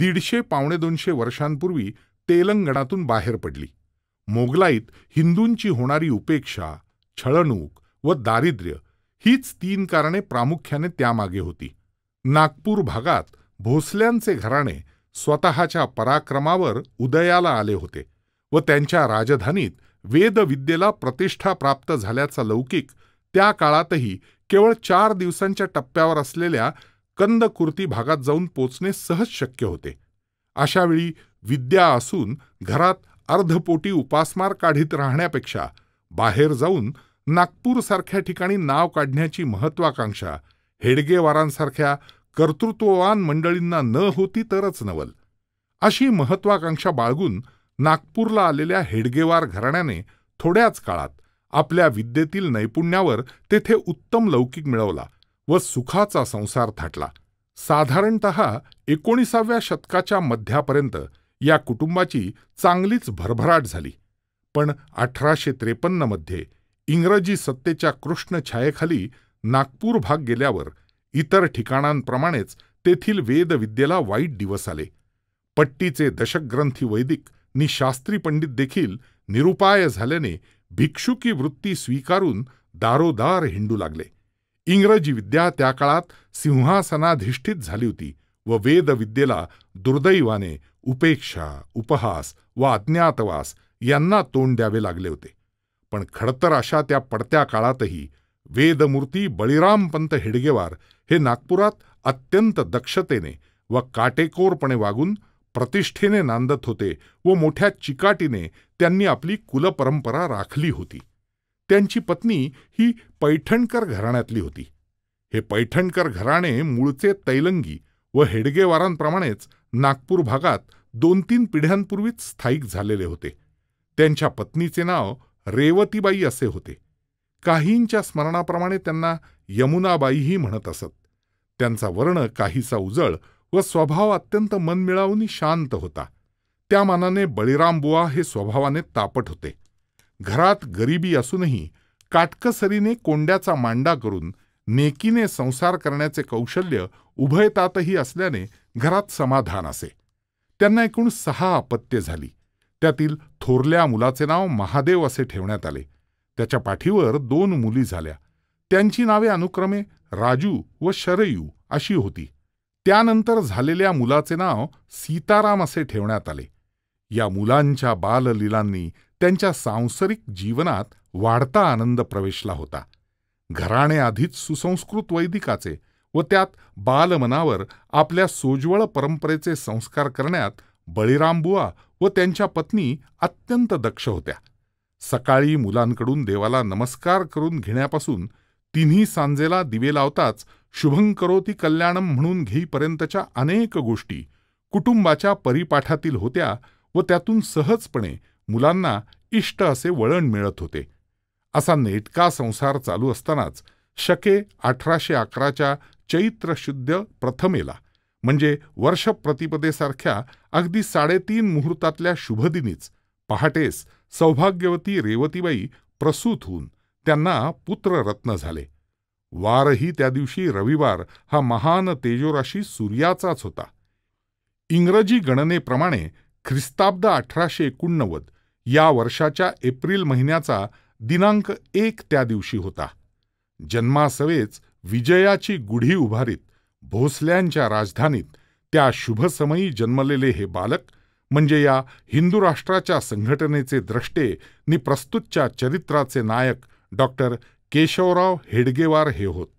दीडशे पावणे दोनशे वर्षांपूर्वी तेलंगणातून बाहेर पडली मोगलाईत हिंदूंची होणारी उपेक्षा छळणूक व दारिद्र्य हीच तीन कारणे प्रामुख्याने त्यामागे होती नागपूर भागात भोसल्यांचे घराणे स्वतःच्या पराक्रमावर उदयाला आले होते व त्यांच्या राजधानीत वेदविद्येला प्रतिष्ठा प्राप्त झाल्याचा लौकिक त्या काळातही केवळ चार दिवसांच्या टप्प्यावर असलेल्या कंदकुर्ती भागात जाऊन पोचणे सहज शक्य होते अशावेळी विद्या असून घरात अर्धपोटी उपासमार काढीत राहण्यापेक्षा बाहेर जाऊन नागपूरसारख्या ठिकाणी नाव काढण्याची महत्वाकांक्षा हेडगेवारांसारख्या कर्तृत्ववान मंडळींना न होती तरच नवल अशी महत्वाकांक्षा बाळगून नागपूरला आलेल्या हेडगेवार घराण्याने थोड्याच काळात आपल्या विद्येतील नैपुण्यावर तेथे उत्तम लौकिक मिळवला व सुखाचा संसार थाटला साधारणत एकोणीसाव्या शतकाच्या मध्यापर्यंत या कुटुंबाची चांगलीच भरभराट झाली पण अठराशे त्रेपन्नमध्ये इंग्रजी सत्तेच्या कृष्णछायेखाली नागपूर भाग गेल्यावर इतर ठिकाणांप्रमाणेच तेथील वेदविद्येला वाईट दिवस आले पट्टीचे दशकग्रंथी वैदिक निशास्त्री पंडित देखील निरुपाय झाल्याने भिक्षुकी वृत्ती स्वीकारून दारोदार हिंडू लागले इंग्रजी विद्या त्या काळात सिंहासनाधिष्ठित झाली होती व वेदविद्येला दुर्दैवाने उपेक्षा उपहास व अज्ञातवास यांना तोंड द्यावे लागले होते पण खडतर अशा त्या पडत्या काळातही वेदमूर्ती बळीरामपंत हेडगेवार हे नागपुरात अत्यंत दक्षतेने व काटेकोरपणे वागून प्रतिष्ठेने नांदत होते व मोठ्या चिकाटीने त्यांनी आपली कुलपरंपरा राखली होती त्यांची पत्नी ही पैठणकर घराण्यातली होती हे पैठणकर घराणे मूळचे तैलंगी व हेडगेवारांप्रमाणेच नागपूर भागात दोन तीन पिढ्यांपूर्वीच स्थायिक झालेले होते त्यांच्या पत्नीचे नाव रेवतीबाई असे होते काहींच्या स्मरणाप्रमाणे त्यांना यमुनाबाईही म्हणत असत त्यांचा वर्ण काहीसा उजळ व स्वभाव अत्यंत मनमिळावून शांत होता त्या मानाने बळीरामबुवा हे स्वभावाने तापट होते घरात गरिबी असूनही काटकसरीने कोंड्याचा मांडा करून नेकीने संसार करण्याचे कौशल्य उभयतातही असल्याने घरात समाधान असे त्यांना एकूण सहा आपत्य झाली त्यातील थोरल्या मुलाचे नाव महादेव असे ठेवण्यात आले त्याच्या पाठीवर दोन मुली झाल्या त्यांची नावे अनुक्रमे राजू व शरयू अशी होती त्यानंतर झालेल्या मुलाचे नाव सीताराम असे ठेवण्यात आले या मुलांच्या बाललीलांनी त्यांच्या सांसारिक जीवनात वाढता आनंद प्रवेशला होता घराणे आधीच सुसंस्कृत वैदिकाचे व त्यात बालमनावर आपल्या सोज्वळ परंपरेचे संस्कार करण्यात बळीरामबुवा व त्यांच्या पत्नी अत्यंत दक्ष होत्या सकाळी मुलांकडून देवाला नमस्कार करून घेण्यापासून तिन्ही सांजेला दिवे लावताच शुभंकरोती कल्याणम म्हणून घेईपर्यंतच्या अनेक गोष्टी कुटुंबाच्या परिपाठातील होत्या व त्यातून सहजपणे मुलांना इष्ट असे वळण मिळत होते असा नेटका संसार चालू असतानाच शके अठराशे अकराच्या चैत्र शुद्ध प्रथमेला म्हणजे वर्ष प्रतिपदेसारख्या अगदी साडेतीन मुहूर्तातल्या शुभदिनीच पहाटेस सौभाग्यवती रेवतीबाई प्रसूत होऊन त्यांना पुत्ररत्न झाले वारही त्या दिवशी रविवार हा महान तेजोराशी सूर्याचाच होता इंग्रजी गणनेप्रमाणे ख्रिस्ताब्द अठराशे एकोणनव्वद या वर्षाच्या एप्रिल महिन्याचा दिनांक एक त्या दिवशी होता जन्मासवेच विजयाची गुढी उभारीत भोसल्यांच्या राजधानीत त्या शुभसमयी जन्मलेले हे बालक म्हणजे या हिंदू राष्ट्राच्या संघटनेचे द्रष्टे नि प्रस्तुतच्या चरित्राचे नायक डॉक्टर केशवराव हेडगेवार हे होत